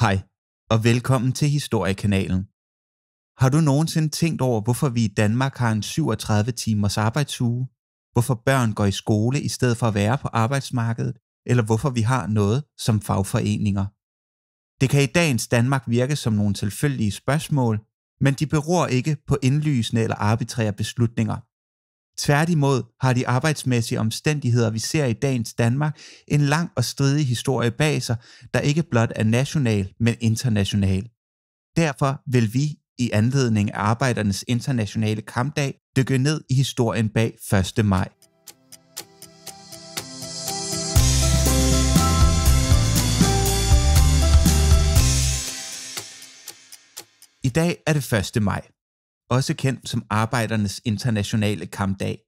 Hej, og velkommen til Historiekanalen. Har du nogensinde tænkt over, hvorfor vi i Danmark har en 37 timers arbejdsuge? Hvorfor børn går i skole i stedet for at være på arbejdsmarkedet? Eller hvorfor vi har noget som fagforeninger? Det kan i dagens Danmark virke som nogle tilfældige spørgsmål, men de beror ikke på indlysende eller arbitrære beslutninger Tværtimod har de arbejdsmæssige omstændigheder, vi ser i dagens Danmark, en lang og stridig historie bag sig, der ikke blot er national, men international. Derfor vil vi i anledning af Arbejdernes Internationale Kampdag dykke ned i historien bag 1. maj. I dag er det 1. maj også kendt som arbejdernes internationale kampdag.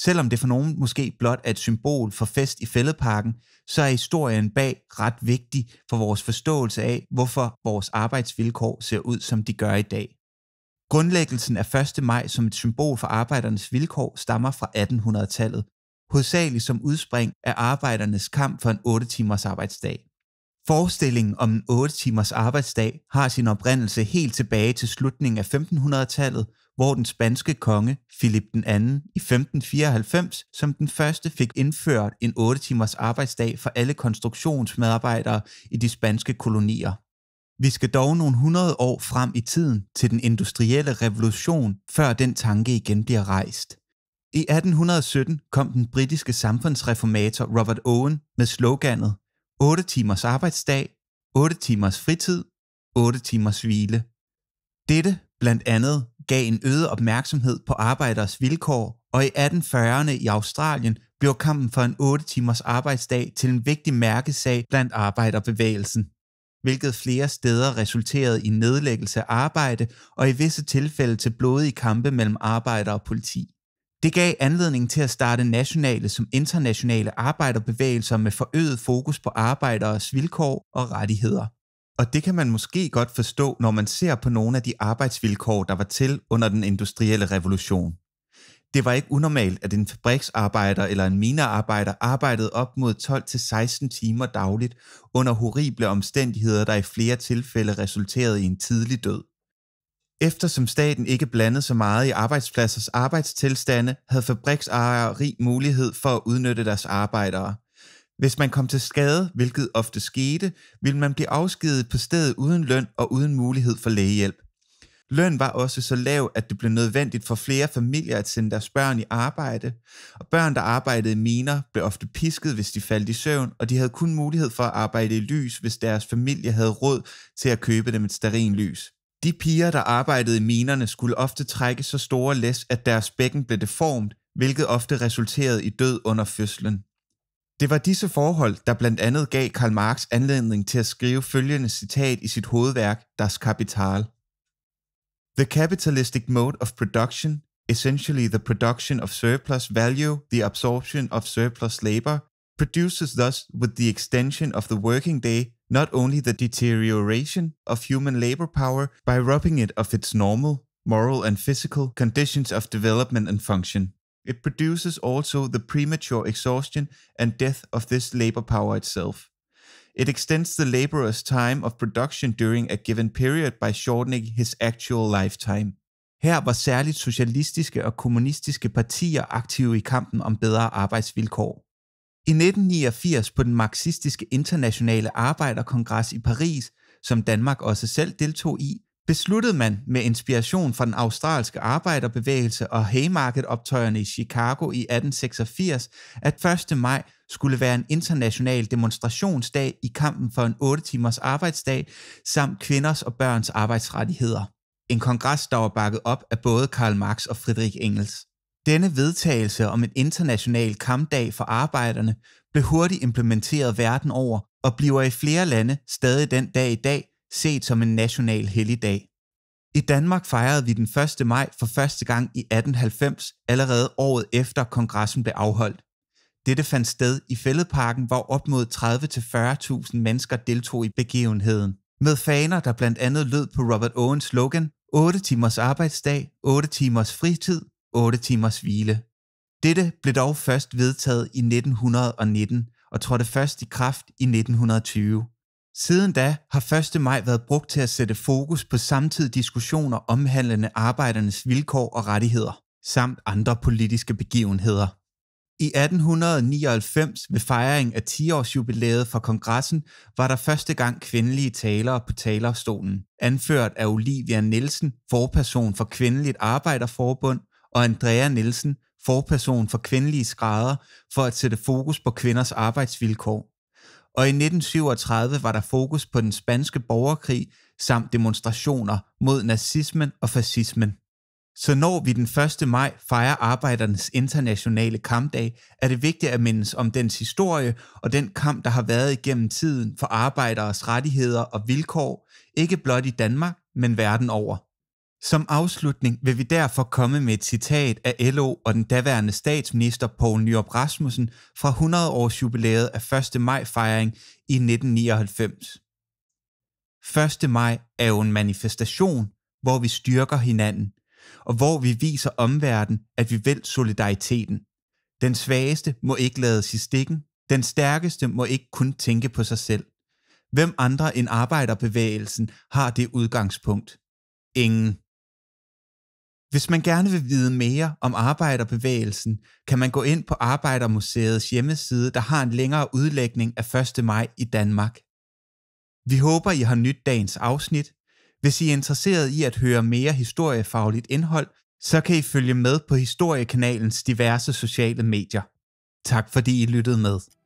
Selvom det for nogen måske blot er et symbol for fest i fældeparken, så er historien bag ret vigtig for vores forståelse af, hvorfor vores arbejdsvilkår ser ud, som de gør i dag. Grundlæggelsen af 1. maj som et symbol for arbejdernes vilkår stammer fra 1800-tallet, hovedsageligt som udspring af arbejdernes kamp for en 8-timers arbejdsdag. Forestillingen om en 8 timers arbejdsdag har sin oprindelse helt tilbage til slutningen af 1500-tallet, hvor den spanske konge Filip II i 1594 som den første fik indført en 8 timers arbejdsdag for alle konstruktionsmedarbejdere i de spanske kolonier. Vi skal dog nogle hundrede år frem i tiden til den industrielle revolution, før den tanke igen bliver rejst. I 1817 kom den britiske samfundsreformator Robert Owen med sloganet 8 timers arbejdsdag, 8 timers fritid, 8 timers hvile. Dette blandt andet gav en øget opmærksomhed på arbejderes vilkår, og i 1840'erne i Australien blev kampen for en 8 timers arbejdsdag til en vigtig mærkesag blandt arbejderbevægelsen, hvilket flere steder resulterede i nedlæggelse af arbejde og i visse tilfælde til blodige kampe mellem arbejder og politi. Det gav anledning til at starte nationale som internationale arbejderbevægelser med forøget fokus på arbejderes vilkår og rettigheder. Og det kan man måske godt forstå, når man ser på nogle af de arbejdsvilkår, der var til under den industrielle revolution. Det var ikke unormalt, at en fabriksarbejder eller en minearbejder arbejdede op mod 12-16 timer dagligt under horrible omstændigheder, der i flere tilfælde resulterede i en tidlig død. Eftersom staten ikke blandede så meget i arbejdspladsers arbejdstilstande, havde fabriksejere rig mulighed for at udnytte deres arbejdere. Hvis man kom til skade, hvilket ofte skete, ville man blive afskedet på stedet uden løn og uden mulighed for lægehjælp. Løn var også så lav, at det blev nødvendigt for flere familier at sende deres børn i arbejde, og børn, der arbejdede i miner, blev ofte pisket, hvis de faldt i søvn, og de havde kun mulighed for at arbejde i lys, hvis deres familie havde råd til at købe dem et lys. De piger, der arbejdede i minerne, skulle ofte trække så store læs, at deres bækken blev deformt, hvilket ofte resulterede i død under fødslen. Det var disse forhold, der blandt andet gav Karl Marx anledning til at skrive følgende citat i sit hovedværk Das Kapital. The capitalistic mode of production, essentially the production of surplus value, the absorption of surplus labor, produces thus with the extension of the working day not only the deterioration of human labor power by robbing it of its normal, moral, and physical conditions of development and function. It produces also the premature exhaustion and death of this labor power itself. It extends the laborer's time of production during a given period by shortening his actual lifetime. Her var særligt socialistiske og kommunistiske partier aktive i kampen om bedre arbejdsvilkår. I 1989 på den marxistiske internationale arbejderkongres i Paris, som Danmark også selv deltog i, besluttede man med inspiration fra den australske arbejderbevægelse og haymarket-optøjerne i Chicago i 1886, at 1. maj skulle være en international demonstrationsdag i kampen for en 8-timers arbejdsdag samt kvinders og børns arbejdsrettigheder. En kongres, der var bakket op af både Karl Marx og Friedrich Engels. Denne vedtagelse om en international kampdag for arbejderne blev hurtigt implementeret verden over og bliver i flere lande stadig den dag i dag set som en national helligdag. I Danmark fejrede vi den 1. maj for første gang i 1890, allerede året efter kongressen blev afholdt. Dette fandt sted i Fælledparken, hvor op mod 30-40.000 mennesker deltog i begivenheden. Med faner, der blandt andet lød på Robert Owens slogan 8 timers arbejdsdag, 8 timers fritid, 8 timers hvile. Dette blev dog først vedtaget i 1919 og trådte først i kraft i 1920. Siden da har 1. maj været brugt til at sætte fokus på samtidig diskussioner omhandlende arbejdernes vilkår og rettigheder, samt andre politiske begivenheder. I 1899 ved fejring af 10-årsjubilæet for kongressen var der første gang kvindelige talere på talerstolen, anført af Olivia Nielsen, forperson for Kvindeligt Arbejderforbund, og Andrea Nielsen, forperson for kvindelige skrædder, for at sætte fokus på kvinders arbejdsvilkår. Og i 1937 var der fokus på den spanske borgerkrig samt demonstrationer mod nazismen og fascismen. Så når vi den 1. maj fejrer arbejdernes internationale kampdag, er det vigtigt at mindes om dens historie og den kamp, der har været igennem tiden for arbejderes rettigheder og vilkår, ikke blot i Danmark, men verden over. Som afslutning vil vi derfor komme med et citat af LO og den daværende statsminister Poul Nyrup Rasmussen fra 100 års jubilæet af 1. maj fejring i 1999. 1. maj er jo en manifestation, hvor vi styrker hinanden, og hvor vi viser omverdenen, at vi vil solidariteten. Den svageste må ikke lade i stikken, den stærkeste må ikke kun tænke på sig selv. Hvem andre end arbejderbevægelsen har det udgangspunkt? Ingen. Hvis man gerne vil vide mere om arbejderbevægelsen, kan man gå ind på Arbejdermuseets hjemmeside, der har en længere udlægning af 1. maj i Danmark. Vi håber, I har nyt dagens afsnit. Hvis I er interesseret i at høre mere historiefagligt indhold, så kan I følge med på Historiekanalens diverse sociale medier. Tak fordi I lyttede med.